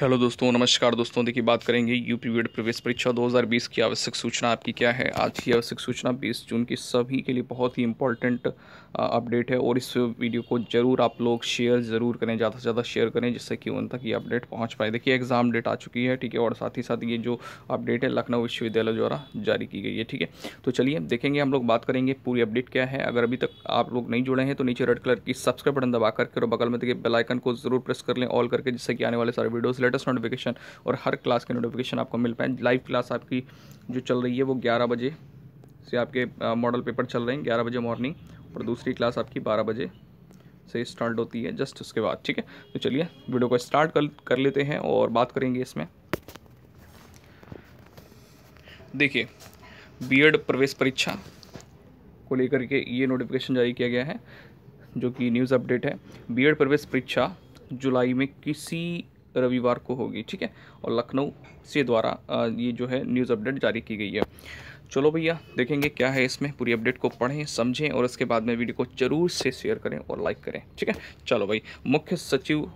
hello दोस्तों नमस्कार दोस्तों देखिए बात करेंगे यूपी वेड e प्रवेश परीक्षा 2020 की आवश्यक सूचना आपकी क्या है आज की आवश्यक सूचना 20 जून की सभी के लिए बहुत ही इंपॉर्टेंट अपडेट है और इस वीडियो को ज़रूर आप लोग शेयर ज़रूर करें ज़्यादा से ज़्यादा शेयर करें जिससे कि उन तक ये अपडेट पहुँच पाए देखिए एग्ज़ाम डेट आ चुकी है ठीक है और साथ ही साथ ये जो अपडेट है लखनऊ विश्वविद्यालय द्वारा जारी की गई है ठीक है तो चलिए देखेंगे हम लोग बात करेंगे पूरी अपडेट क्या है अगर अभी तक आप लोग नहीं जुड़े हैं तो नीचे रेड कलर की सब्सक्राइब बटन दबा करके और बगल में देखिए बेलाइकन को जरूर प्रेस कर लें ऑल करके जिससे कि आने वाले सारे वीडियोज़ लेटेस्ट नोटिफिकेशन और हर क्लास के नोटिफिकेशन आपको मिल पाए लाइव क्लास आपकी जो चल रही है वो ग्यारह बजे से आपके मॉडल पेपर चल रहे हैं ग्यारह बजे मॉर्निंग और दूसरी क्लास आपकी बारह बजे से स्टार्ट होती है जस्ट उसके बाद ठीक है तो चलिए वीडियो को स्टार्ट कर कर लेते हैं और बात करेंगे इसमें देखिए बीएड प्रवेश परीक्षा को लेकर के ये नोटिफिकेशन जारी किया गया है जो कि न्यूज़ अपडेट है बीएड प्रवेश परीक्षा जुलाई में किसी रविवार को होगी ठीक है और लखनऊ से द्वारा ये जो है न्यूज़ अपडेट जारी की गई है चलो भैया देखेंगे क्या है इसमें पूरी अपडेट को पढ़ें समझें और इसके बाद में वीडियो को जरूर से शेयर करें और लाइक करें ठीक है चलो भाई मुख्य सचिव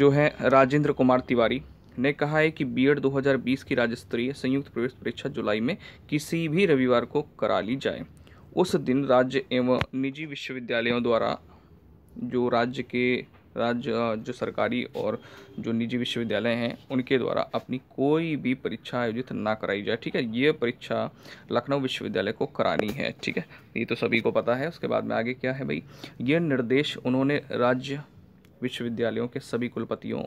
जो है राजेंद्र कुमार तिवारी ने कहा है कि बीएड 2020 की राज्य स्तरीय संयुक्त प्रवेश परीक्षा जुलाई में किसी भी रविवार को करा ली जाए उस दिन राज्य एवं निजी विश्वविद्यालयों द्वारा जो राज्य के राज्य जो सरकारी और जो निजी विश्वविद्यालय हैं उनके द्वारा अपनी कोई भी परीक्षा आयोजित ना कराई जाए ठीक है ये परीक्षा लखनऊ विश्वविद्यालय को करानी है ठीक है ये तो सभी को पता है उसके बाद में आगे क्या है भाई ये निर्देश उन्होंने राज्य विश्वविद्यालयों के सभी कुलपतियों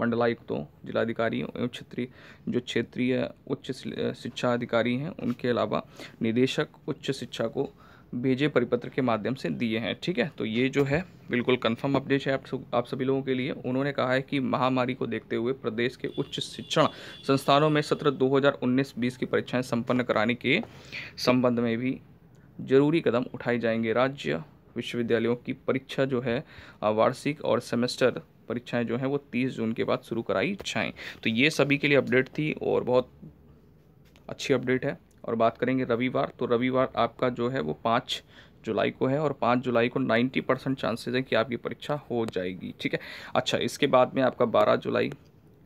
मंडलायुक्तों जिलाधिकारियों एवं क्षेत्रीय जो क्षेत्रीय उच्च शिक्षा अधिकारी हैं उनके अलावा निदेशक उच्च शिक्षा को भेजे परिपत्र के माध्यम से दिए हैं ठीक है तो ये जो है बिल्कुल कंफर्म अपडेट है आप आप सभी लोगों के लिए उन्होंने कहा है कि महामारी को देखते हुए प्रदेश के उच्च शिक्षण संस्थानों में सत्र 2019-20 की परीक्षाएं संपन्न कराने के संबंध में भी जरूरी कदम उठाए जाएंगे राज्य विश्वविद्यालयों की परीक्षा जो है वार्षिक और सेमेस्टर परीक्षाएँ जो हैं वो तीस जून के बाद शुरू कराई जाएँ तो ये सभी के लिए अपडेट थी और बहुत अच्छी अपडेट है और बात करेंगे रविवार तो रविवार आपका जो है वो पाँच जुलाई को है और पाँच जुलाई को नाइन्टी परसेंट चांसेज है कि आपकी परीक्षा हो जाएगी ठीक है अच्छा इसके बाद में आपका बारह जुलाई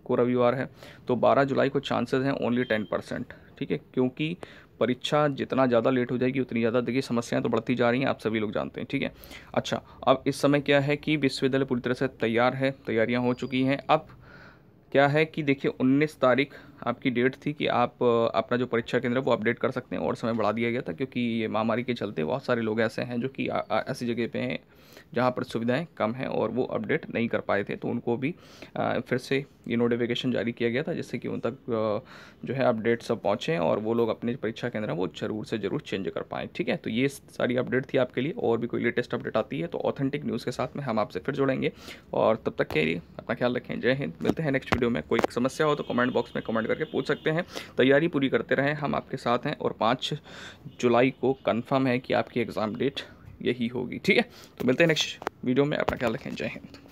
को रविवार है तो बारह जुलाई को चांसेज हैं ओनली टेन परसेंट ठीक है क्योंकि परीक्षा जितना ज़्यादा लेट हो जाएगी उतनी ज़्यादा देखिए समस्याएं तो बढ़ती जा रही हैं आप सभी लोग जानते हैं ठीक है अच्छा अब इस समय क्या है कि विश्वविद्यालय पूरी तरह से तैयार है तैयारियां हो चुकी हैं अब क्या है कि देखिए 19 तारीख आपकी डेट थी कि आप अपना जो परीक्षा केंद्र है वो अपडेट कर सकते हैं और समय बढ़ा दिया गया था क्योंकि ये महामारी के चलते बहुत सारे लोग ऐसे हैं जो कि ऐसी जगह पे हैं जहाँ पर सुविधाएं कम हैं और वो अपडेट नहीं कर पाए थे तो उनको भी फिर से ये नोटिफिकेशन जारी किया गया था जिससे कि उन तक जो है अपडेट सब पहुँचें और वो लोग अपने परीक्षा केंद्र वो ज़रूर से ज़रूर चेंज कर पाएँ ठीक है तो ये सारी अपडेट थी आपके लिए और भी कोई लेटेस्ट अपडेट आती है तो ऑथेंटिक न्यूज़ के साथ में हम आपसे फिर जुड़ेंगे और तब तक के लिए अपना ख्याल रखें जय हिंद मिलते हैं नेक्स्ट वीडियो में कोई समस्या हो तो कमेंट बॉक्स में कमेंट कमेंट करके पूछ सकते हैं तैयारी पूरी करते रहें हम आपके साथ हैं और पाँच जुलाई को कन्फर्म है कि आपकी एग्ज़ाम डेट यही होगी ठीक है तो मिलते हैं नेक्स्ट वीडियो में अपना ख्याल रखें जय हिंद